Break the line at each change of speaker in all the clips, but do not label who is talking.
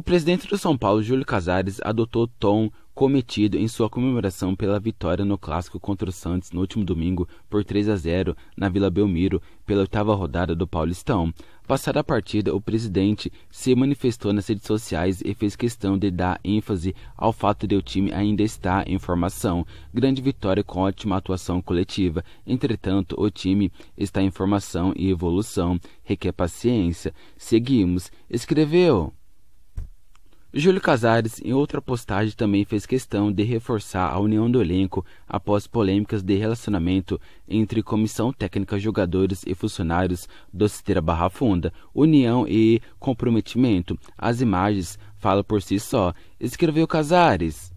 O presidente do São Paulo, Júlio Casares, adotou o tom cometido em sua comemoração pela vitória no clássico contra o Santos no último domingo por 3 a 0 na Vila Belmiro pela oitava rodada do Paulistão. Passada a partida, o presidente se manifestou nas redes sociais e fez questão de dar ênfase ao fato de o time ainda estar em formação. Grande vitória com ótima atuação coletiva. Entretanto, o time está em formação e evolução. Requer paciência. Seguimos. Escreveu. Júlio Casares, em outra postagem, também fez questão de reforçar a união do elenco após polêmicas de relacionamento entre comissão técnica, jogadores e funcionários do Citeira Barra Funda. União e comprometimento. As imagens falam por si só, escreveu Casares.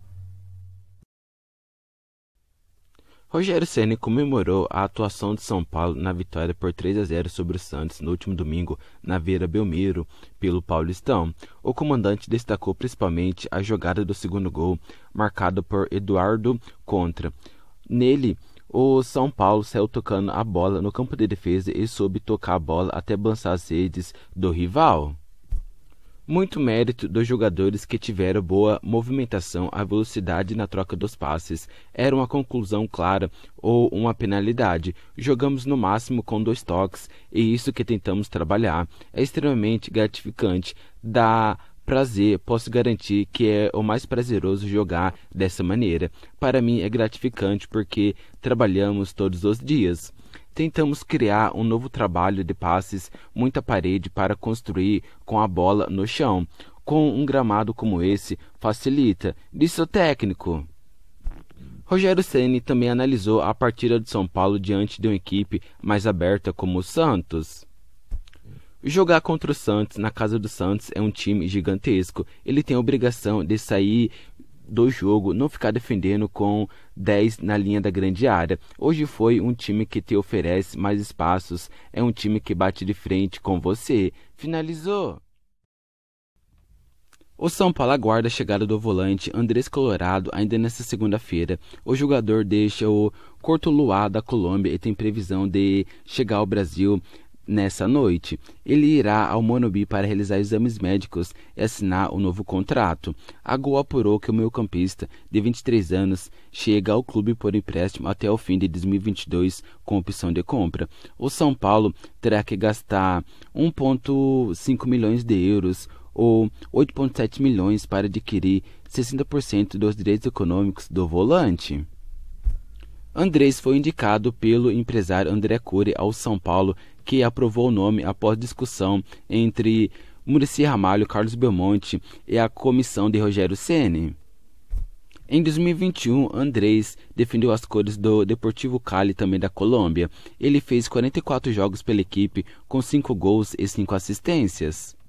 Rogério Ceni comemorou a atuação de São Paulo na vitória por 3 a 0 sobre o Santos no último domingo na Vieira Belmiro pelo Paulistão. O comandante destacou principalmente a jogada do segundo gol, marcado por Eduardo Contra. Nele, o São Paulo saiu tocando a bola no campo de defesa e soube tocar a bola até balançar as redes do rival. Muito mérito dos jogadores que tiveram boa movimentação, a velocidade na troca dos passes era uma conclusão clara ou uma penalidade. Jogamos no máximo com dois toques e isso que tentamos trabalhar. É extremamente gratificante, dá prazer, posso garantir que é o mais prazeroso jogar dessa maneira. Para mim é gratificante porque trabalhamos todos os dias. Tentamos criar um novo trabalho de passes, muita parede para construir com a bola no chão. Com um gramado como esse, facilita, disse é o técnico. Rogério Ceni também analisou a partida de São Paulo diante de uma equipe mais aberta como o Santos. Jogar contra o Santos na casa do Santos é um time gigantesco. Ele tem a obrigação de sair do jogo não ficar defendendo com 10 na linha da grande área. Hoje foi um time que te oferece mais espaços, é um time que bate de frente com você. Finalizou! O São Paulo aguarda a chegada do volante Andrés Colorado ainda nesta segunda-feira. O jogador deixa o Corto Luá da Colômbia e tem previsão de chegar ao Brasil Nessa noite, ele irá ao Monobi para realizar exames médicos e assinar o um novo contrato. A Gol apurou que o meio-campista, de 23 anos, chega ao clube por empréstimo até o fim de 2022, com opção de compra. O São Paulo terá que gastar 1,5 milhões de euros ou 8,7 milhões para adquirir 60% dos direitos econômicos do volante. Andrés foi indicado pelo empresário André Cury ao São Paulo que aprovou o nome após discussão entre Murici Ramalho, Carlos Belmonte e a comissão de Rogério Ceni. Em 2021, Andrés defendeu as cores do Deportivo Cali, também da Colômbia. Ele fez 44 jogos pela equipe, com 5 gols e 5 assistências.